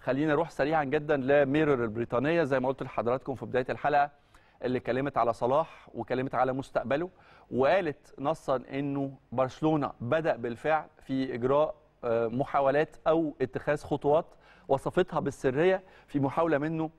خلينا نروح سريعا جدا لميرور البريطانيه زي ما قلت لحضراتكم في بدايه الحلقه اللي كلمت على صلاح وكلمت على مستقبله وقالت نصا انه برشلونه بدا بالفعل في اجراء آه، محاولات او اتخاذ خطوات وصفتها بالسريه في محاوله منه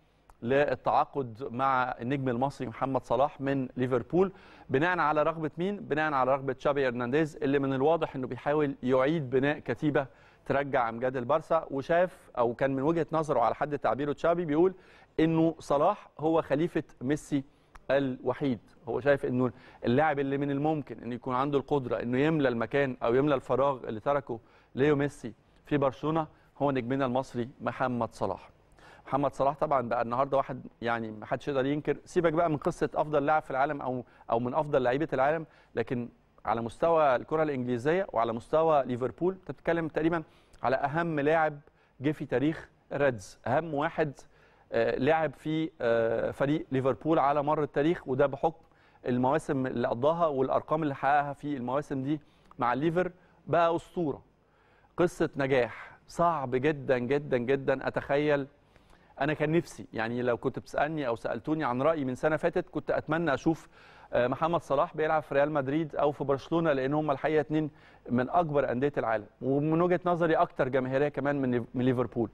للتعاقد مع النجم المصري محمد صلاح من ليفربول بناء على رغبه مين؟ بناء على رغبه تشابي هرنانديز اللي من الواضح انه بيحاول يعيد بناء كتيبه ترجع امجاد البارسا وشاف او كان من وجهه نظره على حد تعبيره تشابي بيقول انه صلاح هو خليفه ميسي الوحيد هو شايف انه اللاعب اللي من الممكن انه يكون عنده القدره انه يملى المكان او يملى الفراغ اللي تركه ليو ميسي في برشلونه هو نجمنا المصري محمد صلاح محمد صلاح طبعا بقى النهارده واحد يعني ما حدش يقدر ينكر سيبك بقى من قصه افضل لاعب في العالم او او من افضل لعيبه العالم لكن على مستوى الكره الانجليزيه وعلى مستوى ليفربول انت بتتكلم تقريبا على اهم لاعب جه في تاريخ ريدز اهم واحد آه، لعب في آه، فريق ليفربول على مر التاريخ وده بحكم المواسم اللي قضاها والارقام اللي حققها في المواسم دي مع الليفر بقى اسطوره قصه نجاح صعب جدا جدا جدا اتخيل انا كان نفسي يعني لو كنت بتسالني او سالتوني عن رايي من سنه فاتت كنت اتمنى اشوف آه، محمد صلاح بيلعب في ريال مدريد او في برشلونه لان هم الحقيقه اثنين من اكبر انديه العالم ومن وجهه نظري اكثر جماهيريه كمان من من ليفربول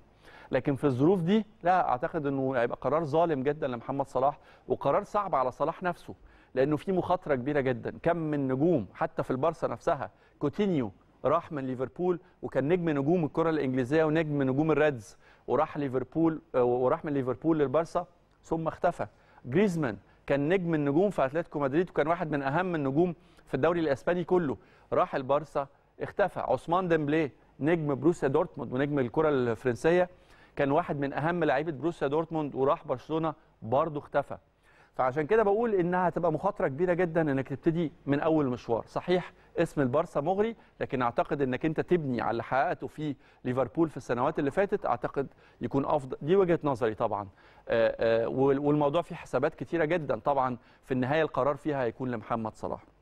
لكن في الظروف دي لا اعتقد انه هيبقى قرار ظالم جدا لمحمد صلاح وقرار صعب على صلاح نفسه لانه في مخاطره كبيره جدا كم من نجوم حتى في البارسا نفسها كوتينيو راح من ليفربول وكان نجم نجوم الكره الانجليزيه ونجم نجوم الريدز وراح ليفربول آه، وراح من ليفربول للبارسا ثم اختفى جريزمان كان نجم النجوم في اتلتيكو مدريد وكان واحد من اهم النجوم في الدوري الاسباني كله راح البارسا اختفى عثمان ديمبلي نجم بروسيا دورتموند ونجم الكره الفرنسيه كان واحد من اهم لعيبه بروسيا دورتموند وراح برشلونه برضه اختفى فعشان كده بقول انها هتبقى مخاطره كبيره جدا انك تبتدي من اول مشوار صحيح اسم البارسا مغري لكن اعتقد انك انت تبني على اللي حققته في ليفربول في السنوات اللي فاتت اعتقد يكون افضل دي وجهه نظري طبعا آه، آه، والموضوع فيه حسابات كتيره جدا طبعا في النهايه القرار فيها هيكون لمحمد صلاح